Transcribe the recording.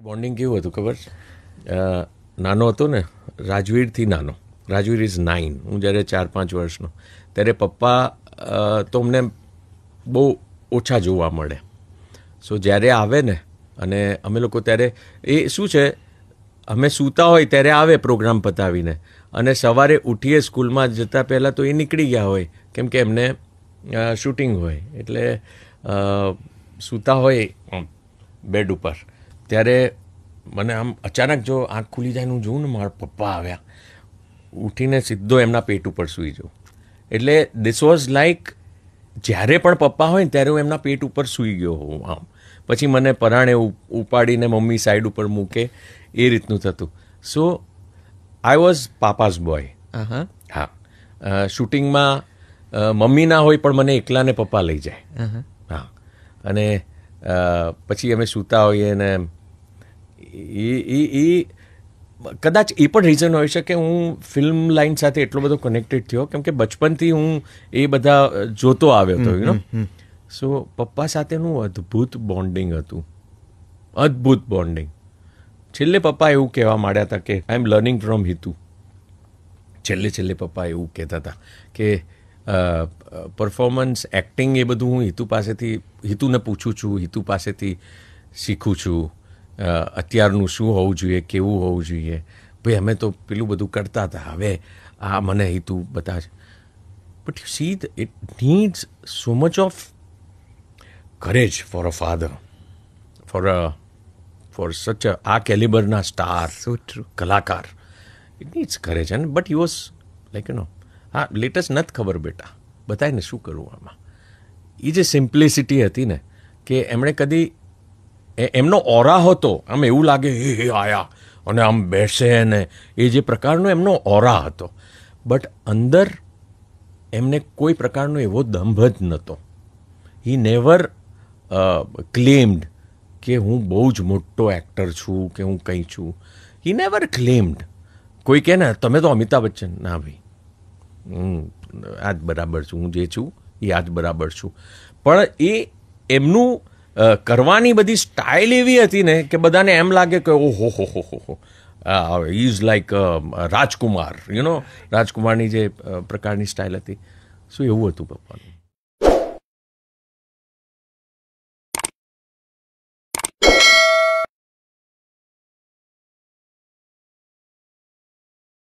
bonding કેવું હતું ખબર નાનો હતો ને રાજવીરથી નાનો રાજવીર ઇઝ નાઇન હું જ્યારે ચાર પાંચ વર્ષનો ત્યારે પપ્પા તો અમને બહુ ઓછા જોવા મળે સો જ્યારે આવે ને અને અમે લોકો ત્યારે એ શું છે અમે સૂતા હોય ત્યારે આવે પ્રોગ્રામ પતાવીને અને સવારે ઉઠીએ સ્કૂલમાં જતાં પહેલાં તો એ નીકળી ગયા હોય કેમ કે એમને શૂટિંગ હોય એટલે સૂતા હોય બેડ ઉપર ત્યારે મને આમ અચાનક જો આંખ ખુલી જાય હું જોઉં ને મારા પપ્પા આવ્યા ઉઠીને સીધો એમના પેટ ઉપર સૂઈ જઉં એટલે દિસ વોઝ લાઈક જ્યારે પણ પપ્પા હોય ને ત્યારે હું એમના પેટ ઉપર સૂઈ ગયો હોઉં આમ પછી મને પરાણે ઉપાડીને મમ્મી સાઈડ ઉપર મૂકે એ રીતનું થતું સો આઈ વોઝ પાપાસ બોય હા શૂટિંગમાં મમ્મી ના હોય પણ મને એકલાને પપ્પા લઈ જાય હા અને પછી અમે સૂતા હોઈએ ને એ એ એ કદાચ એ પણ રીઝન હોઈ શકે હું ફિલ્મ લાઇન સાથે એટલો બધો કનેક્ટેડ થયો કેમ કે બચપનથી હું એ બધા જોતો આવ્યો હતો યુ નો સો પપ્પા સાથેનું અદ્ભુત બોન્ડિંગ હતું અદ્ભુત બોન્ડિંગ છેલ્લે પપ્પા એવું કહેવા માંડ્યા હતા કે I am learning from Hitu છેલ્લે છેલ્લે પપ્પા એવું કહેતા હતા કે પરફોર્મન્સ એક્ટિંગ એ બધું હું હિતુ પાસેથી હિતુને પૂછું છું હિતુ પાસેથી શીખું છું અત્યારનું શું હોવું જોઈએ કેવું હોવું જોઈએ ભાઈ અમે તો પેલું બધું કરતા હતા હવે આ મને હિતુ બધા જ but you see it needs so much of courage for a father for a for such આ કેલિબરના સ્ટાર સો ટ્રુ કલાકાર it needs courage and but you was like you know હા લેટેસ્ટ નથી ખબર બેટા બતાવીને શું કરવું આમાં એ જે સિમ્પ્લિસિટી હતી ને કે એમણે કદી એમનો ઓરા હતો આમ એવું લાગે એ આયા અને આમ બેસે ને એ જે પ્રકારનો એમનો ઓરા હતો બટ અંદર એમને કોઈ પ્રકારનો એવો દંભ જ નહોતો હી નેવર ક્લેમ્ડ કે હું બહુ જ મોટો એક્ટર છું કે હું કંઈ છું હી નેવર ક્લેમ્ડ કોઈ કહે ને તમે તો અમિતાભ બચ્ચન ના ભાઈ હું આ બરાબર છું હું જે છું એ આજ બરાબર છું પણ એ એમનું કરવાની બધી સ્ટાઇલ એવી હતી ને કે બધાને એમ લાગે કે ઓહો હો હો હો હો is like Rajkumar you know રાજકુમારની જે પ્રકારની સ્ટાઇલ હતી શું એવું હતું પપ્પાનું